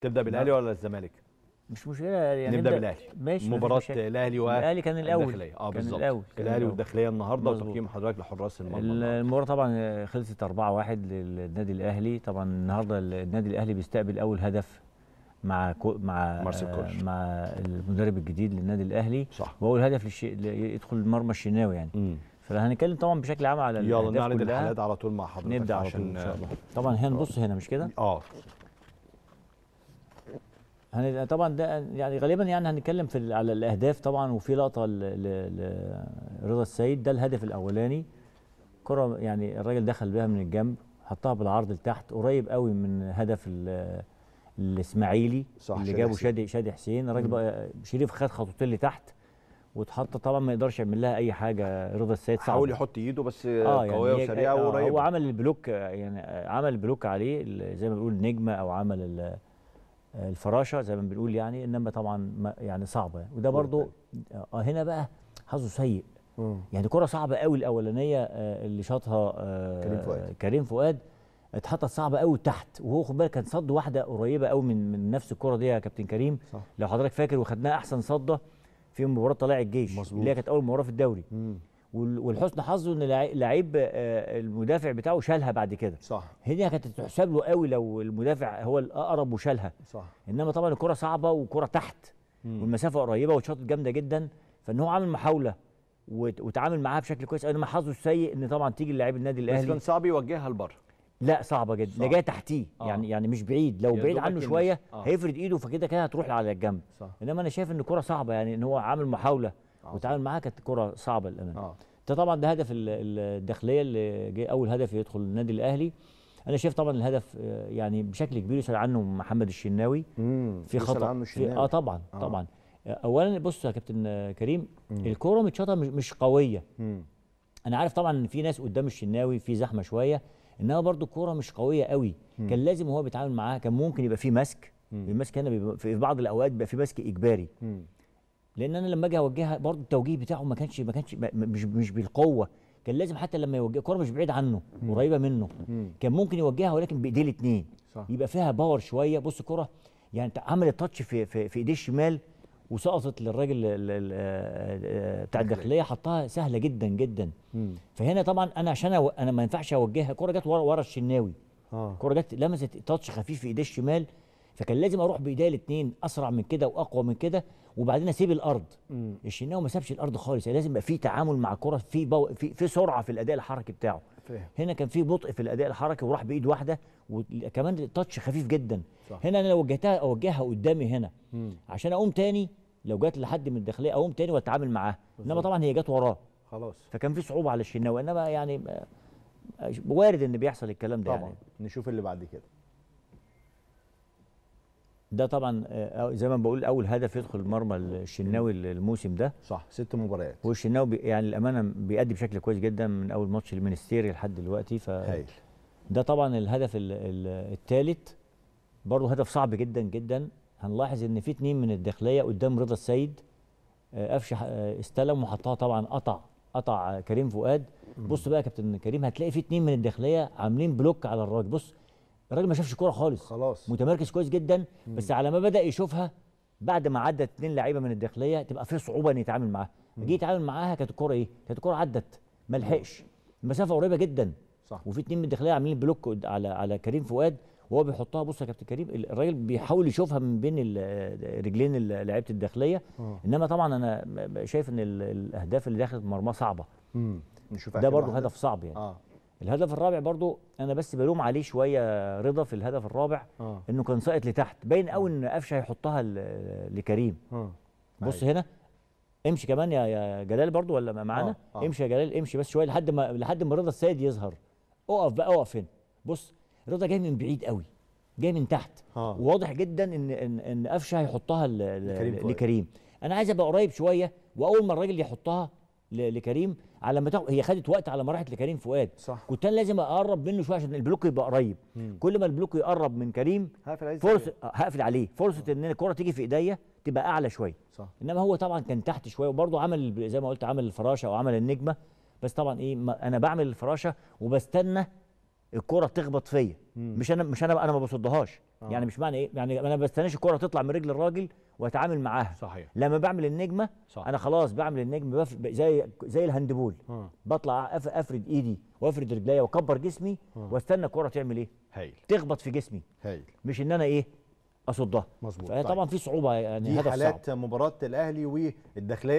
تبدا بالاهلي ولا الزمالك؟ مش مشكله يعني نبدا بالاهلي ماشي مباراه الاهلي و الاهلي كان الاول اه بالظبط الاهلي والداخليه النهارده وتقييم حضرتك لحراس المرمى المباراه طبعا خلصت 4-1 للنادي الاهلي طبعا النهارده النادي الاهلي بيستقبل اول هدف مع كو مع مارسيل كوش. مع المدرب الجديد للنادي الاهلي صح واول هدف للش... يدخل المرمى الشناوي يعني فهنتكلم طبعا بشكل عام على يلا نعرض الحالات على طول مع حضرتك نبدا عشان طبعا هنا نبص هنا مش كده اه طبعا ده يعني غالبا يعني هنتكلم في على الاهداف طبعا وفي لقطه لرضا السيد ده الهدف الاولاني كره يعني الراجل دخل بها من الجنب حطها بالعرض لتحت قريب قوي من هدف الاسماعيلي صح اللي جابه شادي شادي حسين الراجل بقى شريف خد خطوتين لتحت واتحط طبعا ما يقدرش يعمل لها اي حاجه رضا السيد صعب حاول يحط ايده بس آه قويه يعني وسريعه آه وقريبه هو عمل البلوك يعني عمل البلوك عليه زي ما بنقول نجمه او عمل الفراشه زي ما بنقول يعني انما طبعا يعني صعبه وده برضو آه هنا بقى حظه سيء يعني كره صعبه قوي الاولانيه آه، اللي شاطها آه، كريم فؤاد كريم فؤاد اتحطت صعبه قوي تحت وهو خد بالك كان صد واحده قريبه قوي من من نفس الكره دي يا كابتن كريم صح. لو حضرتك فاكر وخدناها احسن صده في مباراه طلائع الجيش مظبوط. اللي هي كانت اول مباراه في الدوري مم. والحسن حظه ان لعيب آه، المدافع بتاعه شالها بعد كده صح هي كانت تحسب له قوي لو المدافع هو الاقرب وشالها صح انما طبعا الكره صعبه وكره تحت مم. والمسافه قريبه واتشاطت جامده جدا فان هو عامل محاوله وتعامل معاها بشكل كويس انما حظه السيء ان طبعا تيجي لعيب النادي الاهلي بس كان صعب يوجهها لبره لا صعبه جدا صح. جايه تحتيه آه. يعني يعني مش بعيد لو بعيد عنه شويه آه. هيفرد ايده فكده كده هتروح على الجنب صح. انما انا شايف ان الكره صعبه يعني ان هو عامل محاوله وتعامل معاها كانت كره صعبه للامانه آه. ده طبعا ده هدف الداخليه اللي جه اول هدف يدخل النادي الاهلي انا شايف طبعا الهدف آه، يعني بشكل كبير يسال عنه محمد الشناوي في خطا عنه الشناوي. في اه طبعا آه. طبعا آه، اولا بص يا كابتن آه، كريم مم. الكوره متشاطه مش قويه مم. انا عارف طبعا ان في ناس قدام الشناوي في زحمه شويه انما برضو الكوره مش قويه قوي مم. كان لازم وهو بيتعامل معاها كان ممكن يبقى في مسك المسك هنا في بعض الاوقات بيبقى في مسك اجباري مم. لان انا لما اجي اوجهها برضه التوجيه بتاعه ما كانش ما كانش مش مش بالقوه كان لازم حتى لما يوجه الكوره مش بعيد عنه قريبه منه كان ممكن يوجهها ولكن بايديه الاثنين يبقى فيها باور شويه بص الكوره يعني عمل تاتش في في, في ايديه الشمال وسقطت للراجل آه، بتاع الداخليه حطها سهله جدا جدا فهنا طبعا انا عشان انا ما ينفعش اوجهها الكوره جت ورا ورا الشناوي آه. الكوره جت لمست تاتش خفيف في ايديه الشمال فكان لازم اروح بايديا الاثنين اسرع من كده واقوى من كده وبعدين اسيب الارض الشناوي ما سابش الارض خالص يعني لازم يبقى في تعامل مع الكره في بو... في في سرعه في الاداء الحركي بتاعه فيه. هنا كان في بطء في الاداء الحركي وراح بايد واحده وكمان تاتش خفيف جدا صح. هنا انا لو وجهتها اوجهها قدامي هنا مم. عشان اقوم تاني لو جت لحد من الداخليه اقوم تاني واتعامل معاها انما طبعا هي جت وراه خلاص فكان في صعوبه على الشناوي انما يعني آه، آه، وارد ان بيحصل الكلام ده يعني. طبعا يعني. نشوف اللي بعد كده ده طبعا آه، زي ما بقول اول هدف يدخل مرمى الشناوي الموسم ده صح ست مباريات والشناوي بي يعني الامانه بيأدي بشكل كويس جدا من اول ماتش المينستيري لحد دلوقتي ف هايل ده طبعا الهدف الثالث برضه هدف صعب جدا جدا هنلاحظ ان في اثنين من الداخليه قدام رضا السيد آه، قفش آه، استلم وحطها طبعا قطع قطع كريم فؤاد بص بقى يا كابتن كريم هتلاقي في اثنين من الداخليه عاملين بلوك على الراجل بص الراجل ما شافش كوره خالص خلاص متمركز كويس جدا مم. بس على ما بدا يشوفها بعد ما عدت اثنين لعيبه من الداخليه تبقى في صعوبه ان يتعامل معاها جه يتعامل معاها كانت الكوره ايه كانت الكوره عدت ما لحقش المسافه قريبه جدا صح وفي اثنين من الداخليه عاملين بلوك على على كريم فؤاد وهو بيحطها بص يا كابتن كريم الراجل بيحاول يشوفها من بين رجلين لعيبه الداخليه أوه. انما طبعا انا شايف ان الاهداف اللي دخلت مرمى صعبه مم. نشوف ده برضه هدف صعب يعني آه. الهدف الرابع برضو انا بس بلوم عليه شويه رضا في الهدف الرابع أوه. انه كان ساقط لتحت باين قوي ان قفشه هيحطها لكريم أوه. بص أيوه. هنا امشي كمان يا يا جلال برضو ولا معانا آه، آه. امشي يا جلال امشي بس شويه لحد ما لحد ما رضا السيد يظهر اقف بقى اقف هنا بص رضا جاي من بعيد قوي جاي من تحت أوه. واضح جدا ان ان, إن قفشه هيحطها لكريم, لكريم. انا عايز ابقى قريب شويه واول ما الراجل يحطها لكريم على ما هي خدت وقت على ما راحت لكريم فؤاد صح كنت انا لازم اقرب منه شويه عشان البلوك يبقى قريب مم. كل ما البلوك يقرب من كريم هقفل عليه فرصه هقفل عليه فرصه آه. ان الكره تيجي في ايديا تبقى اعلى شويه صح انما هو طبعا كان تحت شويه وبرده عمل زي ما قلت عمل الفراشه وعمل النجمه بس طبعا ايه انا بعمل الفراشه وبستنى الكره تخبط فيا مش انا مش انا انا ما بصدهاش آه. يعني مش معنى ايه يعني انا ما بستناش الكره تطلع من رجل الراجل واتعامل معاها صحيح لما بعمل النجمه صح. انا خلاص بعمل النجم بف... زي زي الهاندبول آه. بطلع أف... افرد ايدي وافرد رجليا واكبر جسمي آه. واستنى الكره تعمل ايه هيل. تخبط في جسمي هايل مش ان انا ايه اصدها مظبوط طبعا طيب. في صعوبه يعني في هدف حالات صعب. مباراه الاهلي والداخليه